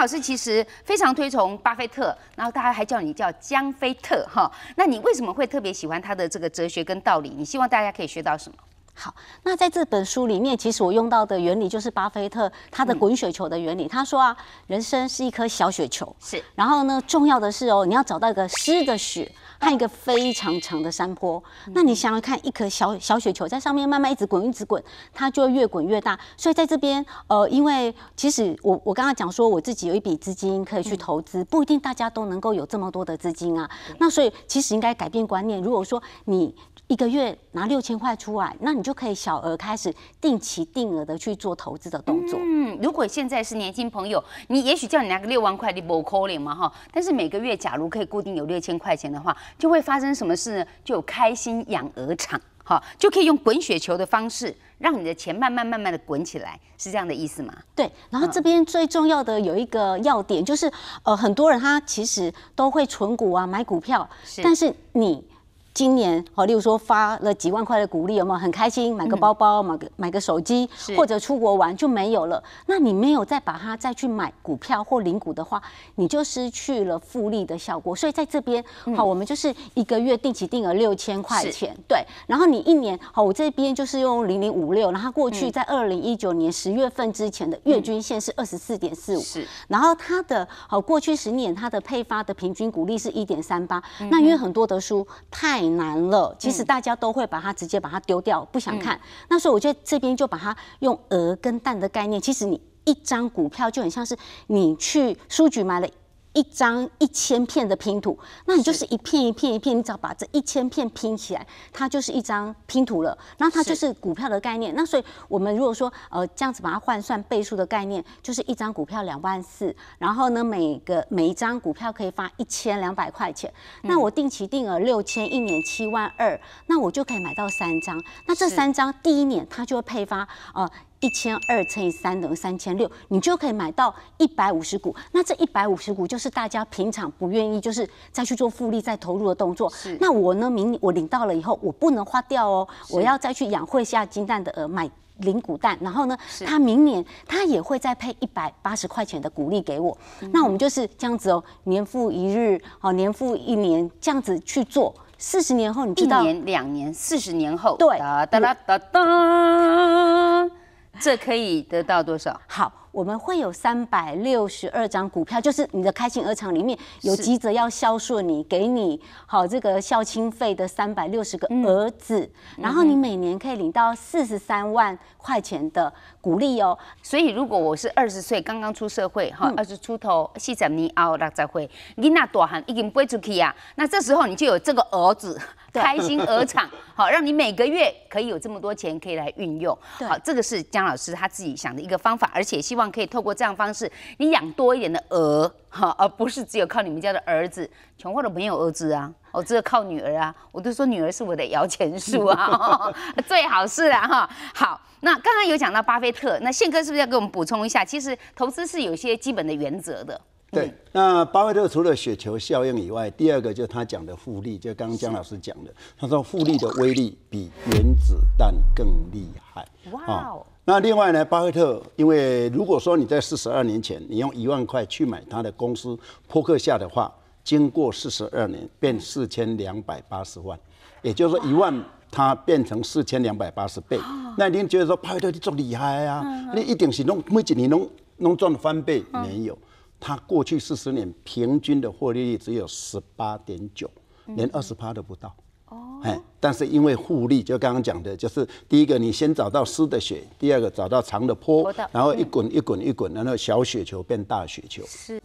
老师其实非常推崇巴菲特，然后大家还叫你叫江菲特哈。那你为什么会特别喜欢他的这个哲学跟道理？你希望大家可以学到什么？好，那在这本书里面，其实我用到的原理就是巴菲特他的滚雪球的原理。他说啊，人生是一颗小雪球，是。然后呢，重要的是哦，你要找到一个湿的雪和一个非常长的山坡。那你想要看一颗小小雪球在上面慢慢一直滚，一直滚，它就越滚越大。所以在这边，呃，因为其实我我刚刚讲说，我自己有一笔资金可以去投资，不一定大家都能够有这么多的资金啊。那所以其实应该改变观念，如果说你一个月拿六千块出来，那你。就就可以小额开始定期定额的去做投资的动作。嗯，如果现在是年轻朋友，你也许叫你拿个六万块你 i 可 g 嘛哈，但是每个月假如可以固定有六千块钱的话，就会发生什么事呢？就开心养鹅场哈，就可以用滚雪球的方式，让你的钱慢慢慢慢的滚起来，是这样的意思吗？对，然后这边最重要的有一个要点，就是呃很多人他其实都会存股啊买股票，但是你。今年好，例如说发了几万块的股利，有没有很开心？买个包包、买个买个手机，或者出国玩就没有了。那你没有再把它再去买股票或领股的话，你就失去了复利的效果。所以在这边好，我们就是一个月定期定额六千块钱，对。然后你一年好，我这边就是用零零五六，然后过去在二零一九年十月份之前的月均线是二十四点四五，是。然后它的好过去十年它的配发的平均股利是一点三八，那因为很多的书太。难了，其实大家都会把它直接把它丢掉，不想看。那所以我觉得这边就把它用鹅跟蛋的概念，其实你一张股票就很像是你去书局买了。一张一千片的拼图，那你就是一片一片一片，你只要把这一千片拼起来，它就是一张拼图了。那它就是股票的概念。那所以我们如果说呃这样子把它换算倍数的概念，就是一张股票两万四，然后呢每个每一张股票可以发一千两百块钱。那我定期定额六千，一年七万二，那我就可以买到三张。那这三张第一年它就会配发呃。一千二乘以三等于三千六，你就可以买到一百五十股。那这一百五十股就是大家平常不愿意，就是再去做复利、再投入的动作。那我呢，明年我领到了以后，我不能花掉哦，我要再去养会下金蛋的鹅，买领股蛋。然后呢，他明年他也会再配一百八十块钱的股利给我。那我们就是这样子哦，年复一日，哦，年复一年这样子去做。四十年后，你知道？一年两年，四十年后。对。哒哒哒哒哒。这可以得到多少？好。我们会有三百六十二张股票，就是你的开心鹅场里面有急着要销售，你给你好这个孝亲费的三百六十个儿子，然后你每年可以领到四十三万块钱的鼓励哦。所以如果我是二十岁刚刚出社会，哈，二十出头，四十年后六十岁，囡仔大汉已经飞出去啊，那这时候你就有这个儿子开心鹅场，好，让你每个月可以有这么多钱可以来运用。好，这个是姜老师他自己想的一个方法，而且希望。可以透过这样方式，你养多一点的鹅，而不是只有靠你们家的儿子。穷货的没有儿子啊，我只有靠女儿啊。我都说女儿是我的摇钱树啊，最好是啊。哈。好，那刚刚有讲到巴菲特，那宪哥是不是要给我们补充一下？其实投资是有一些基本的原则的。对，那巴菲特除了雪球效应以外，第二个就是他讲的复利，就刚刚江老师讲的，他说复利的威力比原子弹更厉害。哇。那另外呢，巴菲特，因为如果说你在四十二年前你用一万块去买他的公司扑克下的话，经过四十二年变四千两百八十万，也就是说一万它变成四千两百八十倍。那您觉得说巴菲特你做厉害啊？你一点是弄没几年弄弄赚翻倍没有？他过去四十年平均的获利率只有十八点九，连二十趴都不到。哎，但是因为互利，就刚刚讲的，就是第一个，你先找到湿的雪，第二个找到长的坡，然后一滚一滚一滚，然后小雪球变大雪球。是。